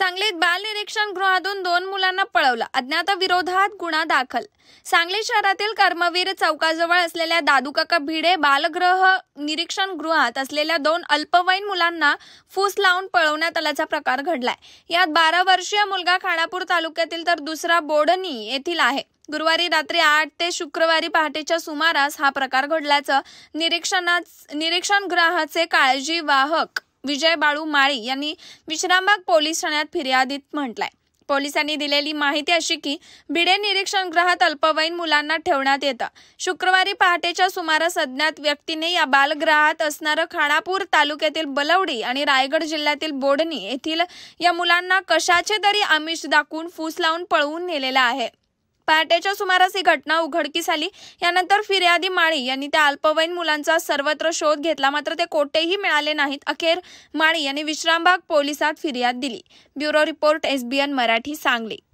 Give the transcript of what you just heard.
सांगलीत बाल निरीक्षण गृहातून दोन मुलांना पळवलं विरोधात गुन्हा दाखल सांगली शहरातील कर्मवीर चौकाजवळ असलेल्या दादूकाका भिडे बालगृह निरीक्षण गृहात असलेल्या दोन अल्पवयीन मुलांना फूस लावून पळवण्यात आल्याचा प्रकार घडलाय यात बारा वर्षीय मुलगा खानापूर तालुक्यातील तर दुसरा बोडणी येथील आहे गुरुवारी रात्री आठ ते शुक्रवारी पहाटेच्या सुमारास हा प्रकार घडल्याचं निरीक्षणा निरीक्षण काळजी वाहक विजय बाळू माळी यांनी विश्रामबाग पोलीस ठाण्यात फिर्यादीत म्हटलाय पोलिसांनी दिलेली माहिती अशी की भिडे निरीक्षण गृहात अल्पवयीन मुलांना ठेवण्यात येतं शुक्रवारी पहाटेच्या सुमारास अज्ञात व्यक्तीने या बालगृहात असणारं खाणापूर तालुक्यातील बलवडी आणि रायगड जिल्ह्यातील बोडणी येथील या मुलांना कशाचे तरी आमिष दाखवून फूस लावून पळवून नेलेला आहे पहाटेच्या सुमारास ही घटना उघडकीस आली यानंतर फिर्यादी माळी यांनी त्या अल्पवयीन मुलांचा सर्वत्र शोध घेतला मात्र ते कोठेही मिळाले नाहीत अखेर माळी यांनी विश्रामबाग पोलिसात फिर्याद दिली bureau report SBN Marathi Sangli